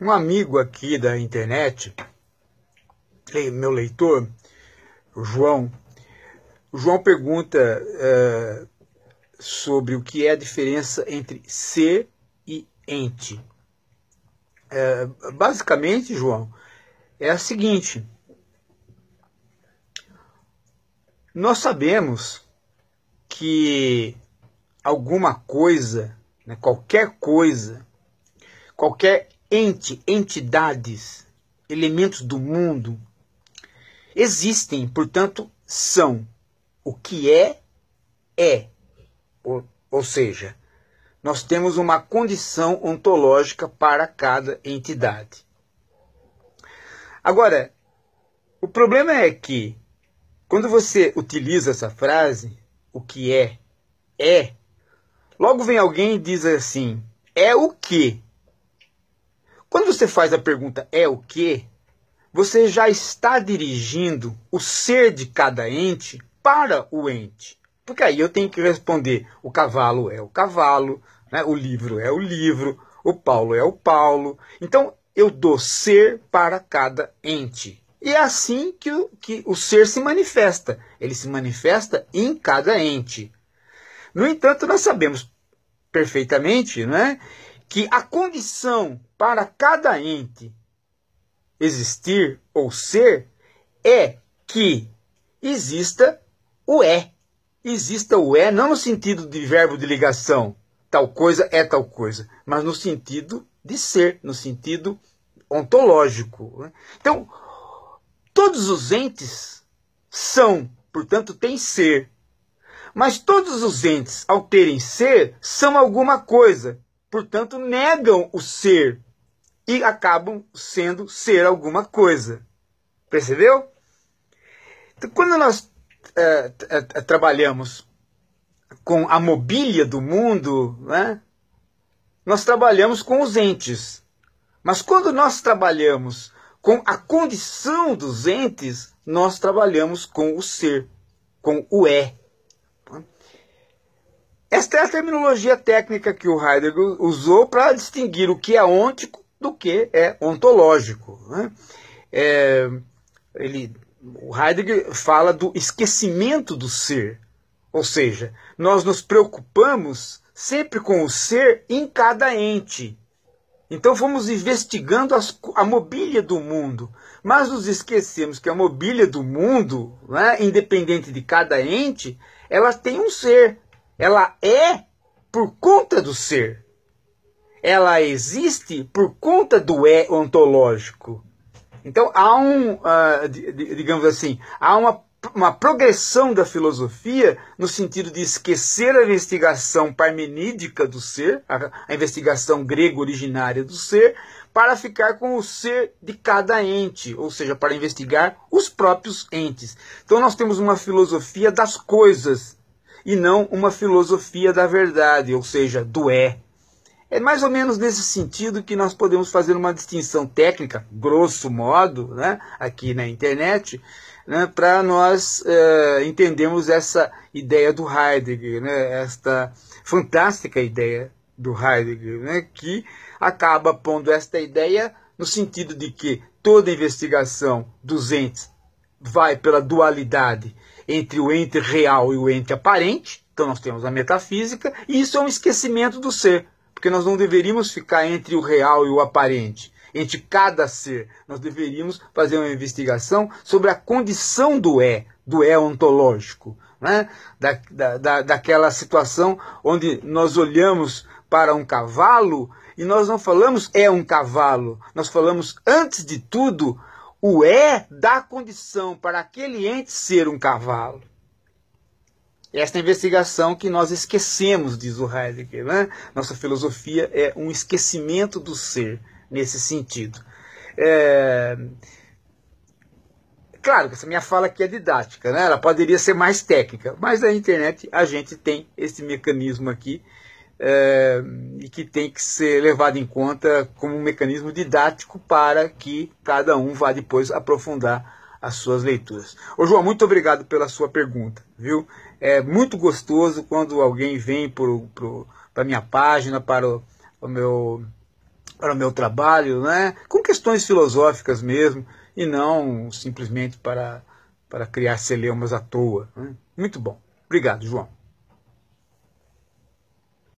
Um amigo aqui da internet, meu leitor, o João, o João pergunta uh, sobre o que é a diferença entre ser e ente. Uh, basicamente, João, é a seguinte: nós sabemos que alguma coisa, né, qualquer coisa, qualquer ente, entidades, elementos do mundo existem, portanto, são. O que é, é. Ou, ou seja, nós temos uma condição ontológica para cada entidade. Agora, o problema é que, quando você utiliza essa frase, o que é, é, logo vem alguém e diz assim: é o que? Quando você faz a pergunta é o que, você já está dirigindo o ser de cada ente para o ente. Porque aí eu tenho que responder: o cavalo é o cavalo, né? o livro é o livro, o Paulo é o Paulo. Então eu dou ser para cada ente. E é assim que o, que o ser se manifesta. Ele se manifesta em cada ente. No entanto, nós sabemos perfeitamente não é? que a condição para cada ente existir ou ser é que exista o é. Exista o é, não no sentido de verbo de ligação, tal coisa é tal coisa, mas no sentido de ser, no sentido ontológico. Né? Então, todos os entes são, portanto, têm ser. Mas todos os entes, ao terem ser, são alguma coisa portanto, negam o ser e acabam sendo ser alguma coisa. Percebeu? Então, quando nós é, é, é, trabalhamos com a mobília do mundo, né, nós trabalhamos com os entes. Mas quando nós trabalhamos com a condição dos entes, nós trabalhamos com o ser, com o é. Esta é a terminologia técnica que o Heidegger usou para distinguir o que é ontico do que é ontológico. Né? É, ele, o Heidegger fala do esquecimento do ser, ou seja, nós nos preocupamos sempre com o ser em cada ente. Então fomos investigando as, a mobília do mundo, mas nos esquecemos que a mobília do mundo, né, independente de cada ente, ela tem um ser, ela é por conta do ser. Ela existe por conta do é ontológico. Então há um, uh, digamos assim, há uma, uma progressão da filosofia no sentido de esquecer a investigação parmenídica do ser, a, a investigação grega originária do ser, para ficar com o ser de cada ente, ou seja, para investigar os próprios entes. Então nós temos uma filosofia das coisas e não uma filosofia da verdade, ou seja, do é. É mais ou menos nesse sentido que nós podemos fazer uma distinção técnica, grosso modo, né, aqui na internet, né, para nós uh, entendermos essa ideia do Heidegger, né, esta fantástica ideia do Heidegger, né, que acaba pondo esta ideia no sentido de que toda investigação dos entes vai pela dualidade entre o ente real e o ente aparente, então nós temos a metafísica, e isso é um esquecimento do ser, porque nós não deveríamos ficar entre o real e o aparente, entre cada ser. Nós deveríamos fazer uma investigação sobre a condição do é, do é ontológico, né? da, da, da daquela situação onde nós olhamos para um cavalo e nós não falamos é um cavalo, nós falamos antes de tudo o é dá condição para aquele ente ser um cavalo. Esta investigação que nós esquecemos, diz o Heidegger. Né? Nossa filosofia é um esquecimento do ser, nesse sentido. É... Claro que essa minha fala aqui é didática, né? ela poderia ser mais técnica, mas na internet a gente tem esse mecanismo aqui é, e que tem que ser levado em conta como um mecanismo didático para que cada um vá depois aprofundar as suas leituras. Ô João, muito obrigado pela sua pergunta, viu? É muito gostoso quando alguém vem para a minha página, para o, o meu para o meu trabalho, né? com questões filosóficas mesmo, e não simplesmente para, para criar celeumas à toa. Né? Muito bom. Obrigado, João.